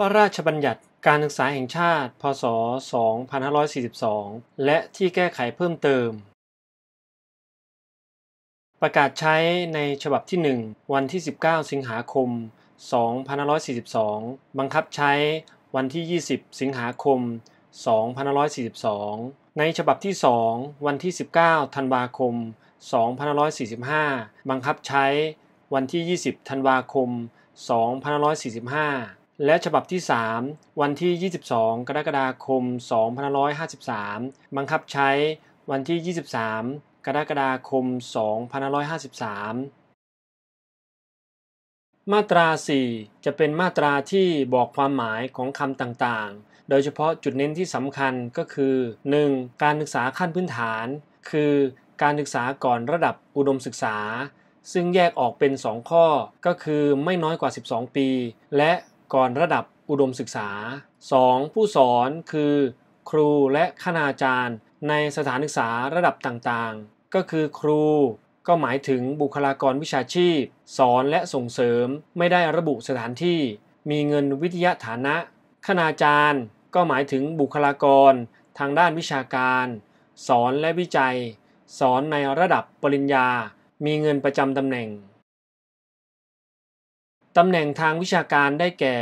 พระราชบัญญัติการศึกษาแห่งชาติ พศ2542และที่แก้ไขเพิ่มเติม ประกาศใช้ในฉบับที่ 1 วันที่ 19 สิงหาคม2542 บังคับใช้วันที่ 20 สิงหาคม2542 ในฉบับที่ 2 วันที่ 19 ธันวาคม2545 บังคับใช้วันที่ 20ธันวาคม2545และฉบับที่ 3 วันที่ 22 กรกฎาคม2553 บังคับใช้วันที่ 23 กรกฎาคม2553 มาตรา 4 จะเป็นมาตราที่บอกความหมายของคำต่างๆ โดยเฉพาะจุดเน้นที่สำคัญก็คือ 1. การศึกษาขั้นพื้นฐาน คือการศึกษาก่อนระดับอุดมศึกษา ซึ่งแยกออกเป็น 2 ข้อก็คือไม่น้อยกว่า 12 ปี และกรระดับอุดมศึกษา 2. ผู้สอนคือ ครูและคณาจารย์ในสถานศึกษาระดับต่างๆ ก็คือครู ก็หมายถึงบุคลากรวิชาชีพ สอนและส่งเสริมไม่ได้ระบุสถานที่มีเงินวิทยาฐานะคณาจารย์ก็หมายถึงบุคลากรทางด้านวิชาการ สอนและวิจัย สอนในระดับปริญญา มีเงินประจำตำแหน่งตำแหน่งทางวิชาการได้แก่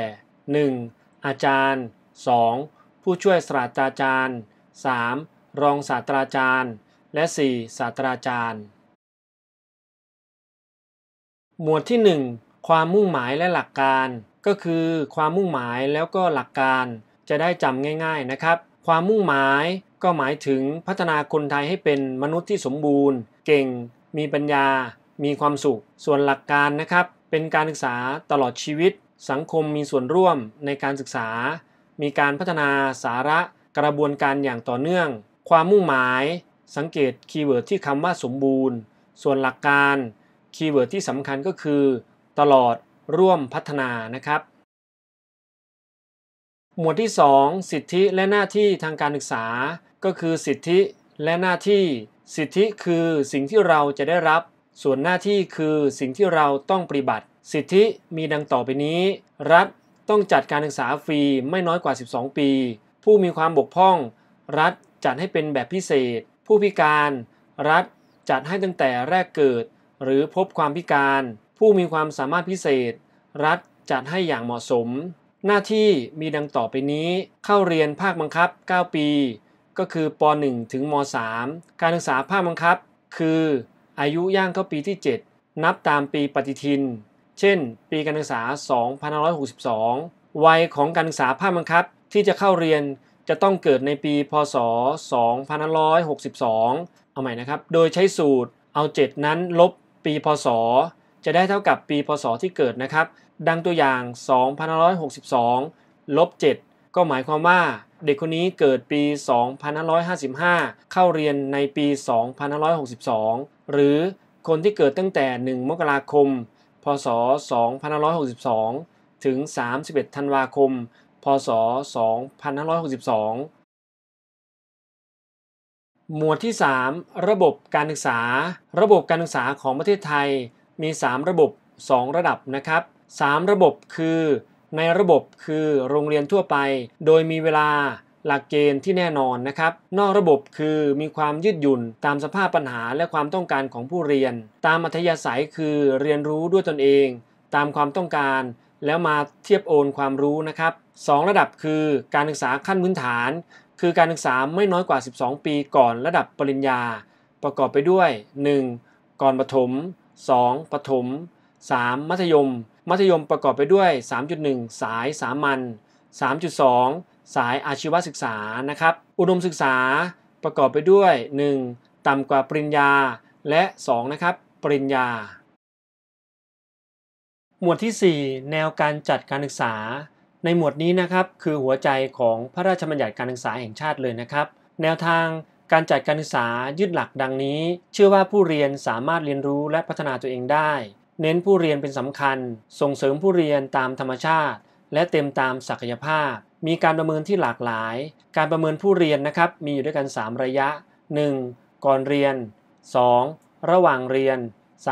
1. อาจารย์ 2. ผู้ช่วยศาสตราจารย์ 3. รองศาสตราจารย์ และ 4. ศาสตราจารย์ หมวดที่1ความมุ่งหมายและหลักการ ก็คือ ความมุ่งหมายแล้วก็หลักการจะได้จำง่าย ๆนะครับ ความมุ่งหมายก็หมายถึงพัฒนาคนไทยให้เป็นมนุษย์ที่สมบูรณ์ เก่ง มีปัญญามีความสุข ส่วนหลักการนะครับ เป็นการศึกษาตลอดชีวิต สังคมมีส่วนร่วมในการศึกษา มีการพัฒนาสาระกระบวนการอย่างต่อเนื่อง ความมุ่งหมาย สังเกตคีย์เวิร์ดที่คำว่าสมบูรณ์ ส่วนหลักการ คีย์เวิร์ดที่สำคัญก็คือ ตลอดร่วมพัฒนานะครับ หมวดที่ 2 สิทธิและหน้าที่ทางการศึกษา ก็คือสิทธิและหน้าที่ สิทธิคือสิ่งที่เราจะได้รับส่วนหน้าที่คือสิ่งที่เราต้องปฏิบัติ สิทธิมีดังต่อไปนี้ รัฐต้องจัดการศึกษาฟรี ไม่น้อยกว่า 12 ปี ผู้มีความบกพร่อง รัฐจัดให้เป็นแบบพิเศษ ผู้พิการ รัฐจัดให้ตั้งแต่แรกเกิด หรือพบความพิการ ผู้มีความสามารถพิเศษ รัฐจัดให้อย่างเหมาะสม หน้าที่มีดังต่อไปนี้ เข้าเรียนภาคบังคับ 9 ปี ก็คือป .1 ถึงม .3 การศึกษาภาคบังคับ คืออายุย่างเข้าปีที่ 7 นับตามปีปฏิทิน เช่นปีการศึกษา2562 วัยของการศึกษาภาคบังคับ ที่จะเข้าเรียนจะต้องเกิดในปีพศ2562 เอาใหม่นะครับ โดยใช้สูตรเอา 7 นั้นลบปีพศ จะได้เท่ากับปีพศที่เกิดนะครับ ดังตัวอย่าง2562 ลบ 7ก็หมายความว่าเด็กคนนี้เกิดปี 2555 เข้าเรียนในปี 2562 หรือคนที่เกิดตั้งแต่ 1 มกราคม พศ2562 ถึง 31 ธันวาคม พศ 2562 หมวดที่ 3 ระบบการศึกษา ระบบการศึกษาของประเทศไทยมี 3 ระบบ 2 ระดับนะครับ 3 ระบบคือในระบบคือโรงเรียนทั่วไป โดยมีเวลาหลักเกณฑ์ที่แน่นอนนะครับ นอกระบบคือมีความยืดหยุ่น ตามสภาพปัญหาและความต้องการของผู้เรียน ตามอัธยาศัยคือเรียนรู้ด้วยตนเอง ตามความต้องการ แล้วมาเทียบโอนความรู้นะครับ 2 ระดับคือ การศึกษาขั้นพื้นฐาน คือการศึกษาไม่น้อยกว่า 12 ปีก่อนระดับปริญญา ประกอบไปด้วย 1. ก่อนประถม 2. ประถม 3. มัธยม มัธยมประกอบไปด้วย 3.1 สายสามัญ3.2 สายอาชีวศึกษานะครับอุดมศึกษาประกอบไปด้วย 1. ต่ำกว่าปริญญาและ2นะครับปริญญา หมวดที่ 4 แนวการจัดการศึกษา ในหมวดนี้นะครับคือหัวใจของพระราชบัญญัติการศึกษาแห่งชาติเลยนะครับแนวทางการจัดการศึกษา ยึดหลักดังนี้ เชื่อว่าผู้เรียนสามารถเรียนรู้และพัฒนาตัวเองได้เน้นผู้เรียนเป็นสำคัญ ส่งเสริมผู้เรียนตามธรรมชาติ และเต็มตามศักยภาพ มีการประเมินที่หลากหลาย การประเมินผู้เรียนนะครับมีอยู่ด้วยกัน 3 ระยะ 1. ก่อนเรียน 2. ระหว่างเรียน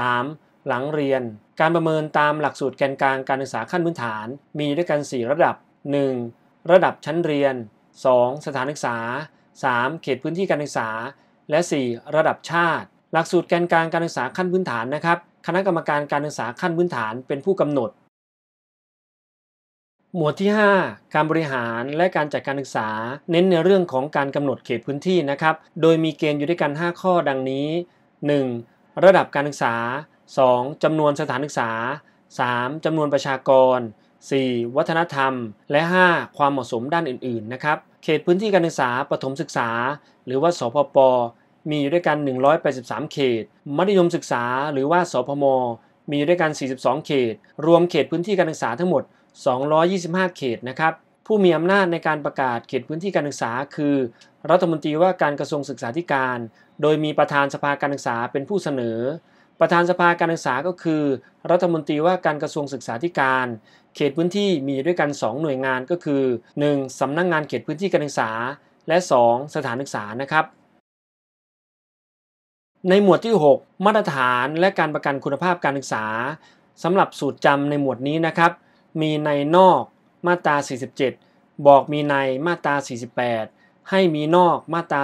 3. หลังเรียน การประเมินตามหลักสูตรแกนกลางการศึกษาขั้นพื้นฐาน มีด้วยกัน 4 ระดับ 1. ระดับชั้นเรียน 2. สถานศึกษา 3. เขตพื้นที่การศึกษา และ 4. ระดับชาติ หลักสูตรแกนกลางการศึกษาขั้นพื้นฐานนะครับคณะกรรมการการศึกษาขั้นพื้นฐานเป็นผู้กำหนด หมวดที่ 5 การบริหารและการจัดการศึกษาเน้นในเรื่องของการกำหนดเขตพื้นที่นะครับ โดยมีเกณฑ์อยู่ด้วยกัน 5 ข้อดังนี้ 1. ระดับการศึกษา 2. จำนวนสถานศึกษา 3. จำนวนประชากร 4. วัฒนธรรม และ 5. ความเหมาะสมด้านอื่นๆนะครับเขตพื้นที่การศึกษาปฐมศึกษา หรือว่าสพปมีอยู่ด้วยกัน 183 เขต มัธยมศึกษา หรือว่า สพมมีอยู่ด้วยกัน 42 เขต รวม เขตพื้นที่การศึกษาทั้งหมด 225 เขต นะครับ ผู้มีอำนาจในการประกาศเขตพื้นที่การศึกษา คือ รัฐมนตรีว่าการกระทรวงศึกษาธิการ โดยมีประธานสภาการศึกษาเป็นผู้เสนอ ประธานสภาการศึกษาก็คือ รัฐมนตรีว่าการกระทรวงศึกษาธิการ เขตพื้นที่มีด้วยกัน 2 หน่วยงาน ก็คือ 1. สำนักงงานเขตพื้นที่การศึกษา และ 2. สถานศึกษา นะครับในหมวดที่ 6 มาตรฐานและการประกันคุณภาพการศึกษาสำหรับสูตรจำในหมวดนี้นะครับ มีในนอกมาตรา 47 บอกมีในมาตรา 48 ให้มีนอกมาตร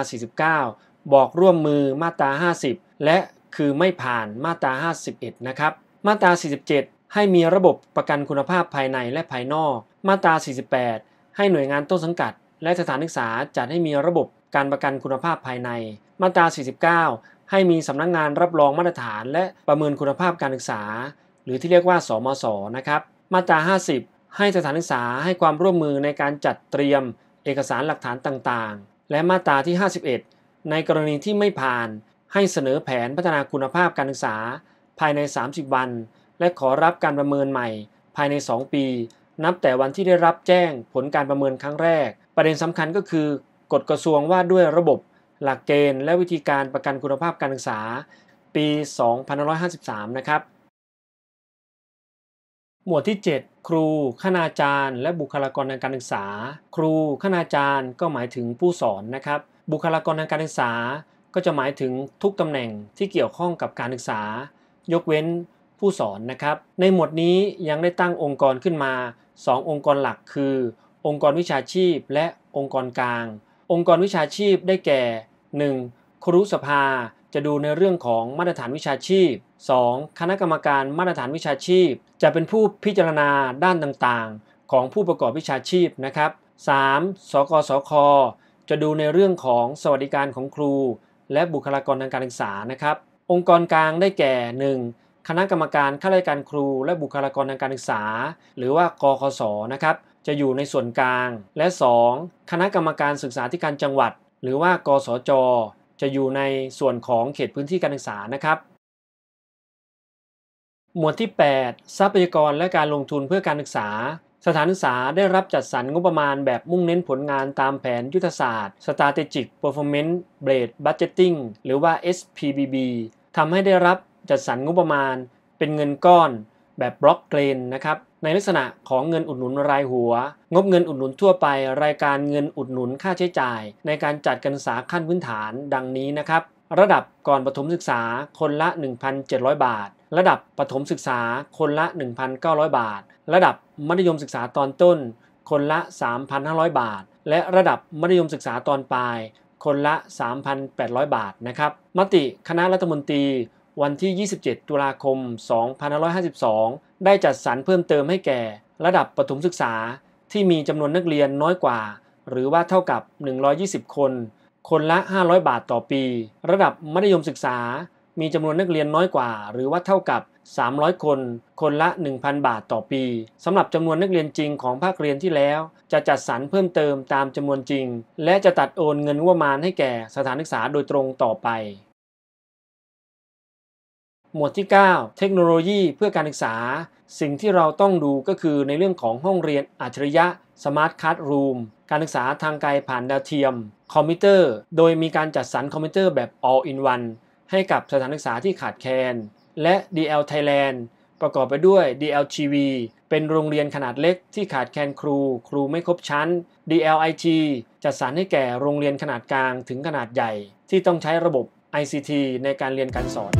า 49 บอกร่วมมือมาตรา50 และคือไม่ผ่านมาตรา 51นะครับมาตรา 47 ให้มีระบบประกันคุณภาพภายในและภายนอกมาตรา 48 ให้หน่วยงานต้นสังกัด และสถานศึกษาจัดให้มีระบบการประกันคุณภาพภายใน มาตรา 49 ให้มีสำนักงงานรับรองมาตรฐาน และประเมินคุณภาพการศึกษา หรือที่เรียกว่าสมศนะครับ มาตรา 50 ให้สถานศึกษาให้ความร่วมมือในการจัดเตรียมเอกสารหลักฐานต่างๆ และมาตราที่ 51 ในกรณีที่ไม่ผ่าน ให้เสนอแผนพัฒนาคุณภาพการศึกษาภายใน 30 วัน และขอรับการประเมินใหม่ ภายใน 2 ปี นับแต่วันที่ได้รับแจ้งผลการประเมินครั้งแรก ประเด็นสำคัญก็คือกฎกระทรวงว่าด้วยระบบหลักเกณฑ์และวิธีการประกันคุณภาพการศึกษา ปี2553 นะครับ หมวดที่ 7 ครูคณาจารย์ และบุคลากรทางการศึกษา ครูคณาจารย์ก็หมายถึงผู้สอนนะครับ บุคลากรทางการศึกษา ก็จะหมายถึงทุกตำแหน่งที่เกี่ยวข้องกับการศึกษา ยกเว้นผู้สอนนะครับ ในหมวดนี้ยังได้ตั้งองค์กรขึ้นมา 2 องค์กรหลักคือ องค์กรวิชาชีพและองค์กรกลางองค์กรวิชาชีพได้แก่ 1. ครุสภาจะดูในเรื่องของมาตรฐานวิชาชีพ 2. คณะกรรมการมาตรฐานวิชาชีพ จะเป็นผู้พิจารณาด้านต่างๆ ของผู้ประกอบวิชาชีพนะครับ 3. สกสคจะดูในเรื่องของสวัสดิการของครู และบุคลากรทางการศึกษานะครับ องค์กรกลางได้แก่ 1. คณะกรรมการข้าราชการครูและบุคลากรทางการศึกษา หรือว่ากคสนะครับจะอยู่ในส่วนกลางและ 2. คณะกรรมการศึกษาธิการจังหวัด หรือว่ากสจจะอยู่ในส่วนของเขตพื้นที่การศึกษานะครับ หมวดที่ 8 ทรัพยากรและการลงทุนเพื่อการศึกษา สถานศึกษาได้รับจัดสรรงบประมาณแบบมุ่งเน้นผลงานตามแผนยุทธศาสตร์ Strategic Performance Based Budgeting หรือว่า SPBB ทำให้ได้รับจัดสรรงบประมาณ เป็นเงินก้อนแบบบล็อกเกรนนะครับในลักษณะของเงินอุดหนุนรายหัว งบเงินอุดหนุนทั่วไป รายการเงินอุดหนุนค่าใช้จ่าย ในการจัดการศึกษาขั้นพื้นฐานดังนี้นะครับ ระดับก่อนปฐมศึกษาคนละ 1,700 บาท ระดับปฐมศึกษาคนละ 1,900 บาท ระดับมัธยมศึกษาตอนต้น คนละ 3,500 บาท และระดับมัธยมศึกษาตอนปลาย คนละ 3,800 บาทนะครับมติคณะรัฐมนตรีวันที่ 27 ตุลาคม 2552 ได้จัดสรรเพิ่มเติมให้แก่ ระดับปฐมศึกษา ที่มีจำนวนนักเรียนน้อยกว่า หรือว่าเท่ากับ 120 คน คนละ 500 บาทต่อปี ระดับมัธยมศึกษา มีจำนวนนักเรียนน้อยกว่า หรือว่าเท่ากับ 300 คน คนละ 1,000 บาทต่อปีสำหรับจำนวนนักเรียนจริงของภาคเรียนที่แล้วจะจัดสรรเพิ่มเติมตามจำนวนจริง และจะตัดโอนเงินงบประมาณให้แก่สถานศึกษาโดยตรงต่อไปหมวดที่ 9 เทคโนโลยีเพื่อการศึกษา สิ่งที่เราต้องดูก็คือในเรื่องของห้องเรียนอัจฉริยะสมาร์ทคัทรูมการศึกษาทางไกลผ่านดาวเทียม คอมพิวเตอร์ โดยมีการจัดสรรคอมพิวเตอร์แบบ all in one ให้กับสถานศึกษาที่ขาดแคลน และ DL Thailand ประกอบไปด้วย DLGV เป็นโรงเรียนขนาดเล็กที่ขาดแคลนครู ครูไม่ครบชั้น DLIT จัดสรรให้แก่โรงเรียนขนาดกลางถึงขนาดใหญ่ ที่ต้องใช้ระบบ ICT ในการเรียนการสอน